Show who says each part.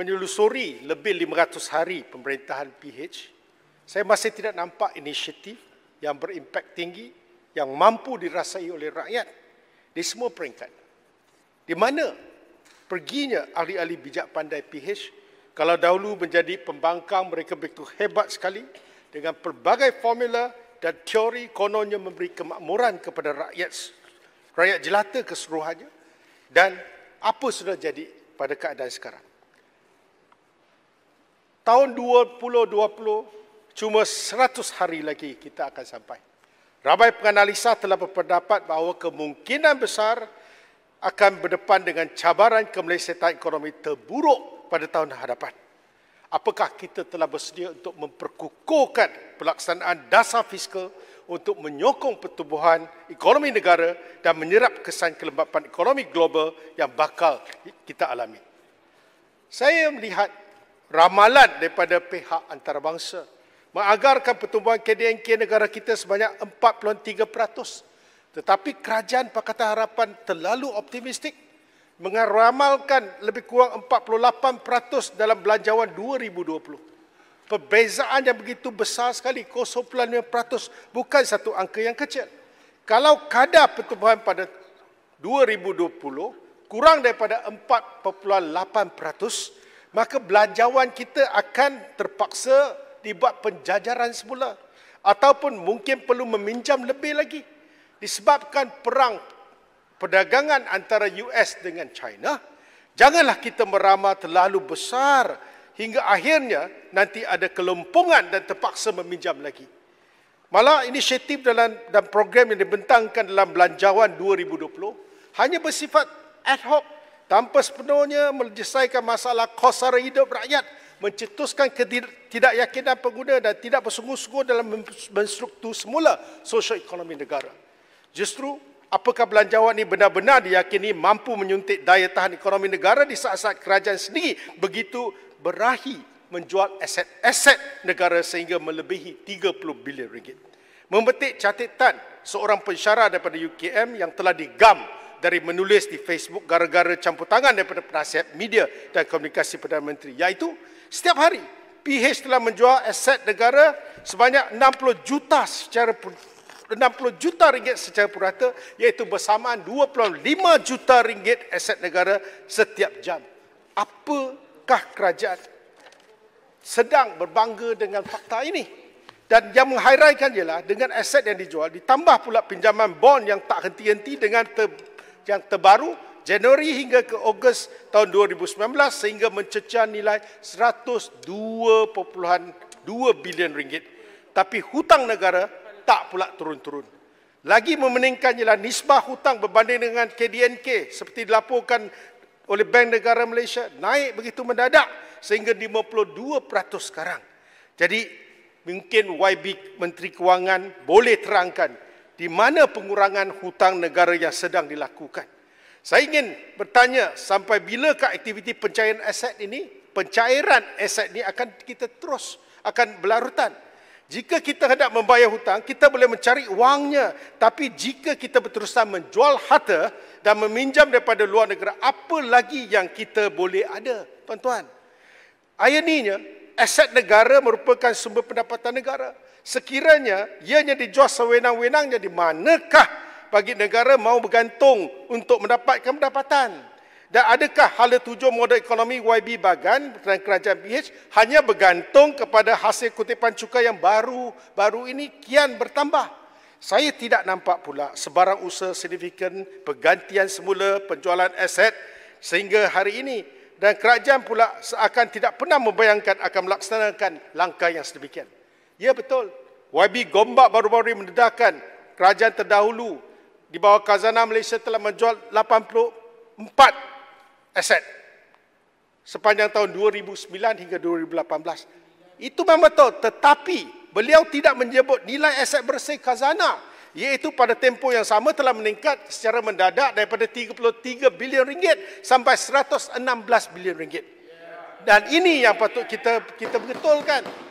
Speaker 1: menelusuri lebih 500 hari pemerintahan PH, saya masih tidak nampak inisiatif yang berimpak tinggi yang mampu dirasai oleh rakyat di semua peringkat. Di mana perginya ahli-ahli bijak pandai PH kalau dahulu menjadi pembangkang mereka begitu hebat sekali dengan pelbagai formula dan teori kononnya memberi kemakmuran kepada rakyat rakyat jelata keseluruhannya dan apa sudah jadi pada keadaan sekarang tahun 2020 cuma 100 hari lagi kita akan sampai. Ramai penganalisa telah berpendapat bahawa kemungkinan besar akan berdepan dengan cabaran kemelesetan ekonomi terburuk pada tahun hadapan. Apakah kita telah bersedia untuk memperkukuhkan pelaksanaan dasar fiskal untuk menyokong pertumbuhan ekonomi negara dan menyerap kesan kelembapan ekonomi global yang bakal kita alami? Saya melihat ramalan daripada pihak antarabangsa mengagarkan pertumbuhan KDNK negara kita sebanyak 43%. Tetapi kerajaan Pakatan Harapan terlalu optimistik mengaramalkan lebih kurang 48% dalam belanjawan 2020. Perbezaan yang begitu besar sekali, 0.5% bukan satu angka yang kecil. Kalau kadar pertumbuhan pada 2020 kurang daripada 4.8%, maka belanjawan kita akan terpaksa dibuat penjajaran semula ataupun mungkin perlu meminjam lebih lagi disebabkan perang perdagangan antara US dengan China janganlah kita merama terlalu besar hingga akhirnya nanti ada kelompongan dan terpaksa meminjam lagi malah inisiatif dalam dan program yang dibentangkan dalam belanjawan 2020 hanya bersifat ad hoc tanpa sepenuhnya menyelesaikan masalah kos sara hidup rakyat, mencetuskan ketidakyakinan pengguna dan tidak bersungguh-sungguh dalam menstruktur semula sosial ekonomi negara. Justru, apakah belanjawan ini benar-benar diyakini mampu menyuntik daya tahan ekonomi negara di saat-saat kerajaan sendiri begitu berahi menjual aset-aset negara sehingga melebihi 30 bilion ringgit. Memetik catatan seorang pensyarah daripada UKM yang telah digam dari menulis di Facebook gara-gara campur tangan daripada penasihat media dan komunikasi Perdana Menteri iaitu setiap hari PH telah menjual aset negara sebanyak 60 juta secara 60 juta ringgit secara purata iaitu bersamaan 25 juta ringgit aset negara setiap jam. Apakah kerajaan sedang berbangga dengan fakta ini? Dan yang menghairaikan ialah dengan aset yang dijual ditambah pula pinjaman bond yang tak henti-henti dengan yang terbaru Januari hingga ke Ogos tahun 2019 sehingga mencecah nilai 102.2 bilion ringgit. Tapi hutang negara tak pula turun-turun. Lagi memeningkan ialah nisbah hutang berbanding dengan KDNK seperti dilaporkan oleh Bank Negara Malaysia naik begitu mendadak sehingga 52% sekarang. Jadi mungkin YB Menteri Kewangan boleh terangkan di mana pengurangan hutang negara yang sedang dilakukan. Saya ingin bertanya sampai bilakah aktiviti pencairan aset ini, pencairan aset ini akan kita terus akan berlarutan. Jika kita hendak membayar hutang, kita boleh mencari wangnya. Tapi jika kita berterusan menjual harta dan meminjam daripada luar negara, apa lagi yang kita boleh ada, tuan-tuan? Ironinya, aset negara merupakan sumber pendapatan negara. Sekiranya ianya dijual sewenang-wenangnya di manakah bagi negara mau bergantung untuk mendapatkan pendapatan? Dan adakah hala tujuh modal ekonomi YB Bagan dan kerajaan BH hanya bergantung kepada hasil kutipan cukai yang baru-baru ini kian bertambah? Saya tidak nampak pula sebarang usaha signifikan pergantian semula penjualan aset sehingga hari ini dan kerajaan pula seakan tidak pernah membayangkan akan melaksanakan langkah yang sedemikian. Ya betul, YB Gombak baru-baru ini mendedahkan kerajaan terdahulu di bawah Kazanah Malaysia telah menjual 84 aset sepanjang tahun 2009 hingga 2018. Itu memang betul tetapi beliau tidak menyebut nilai aset bersih Kazanah iaitu pada tempoh yang sama telah meningkat secara mendadak daripada 33 bilion ringgit sampai 116 bilion ringgit. Dan ini yang patut kita kita betulkan.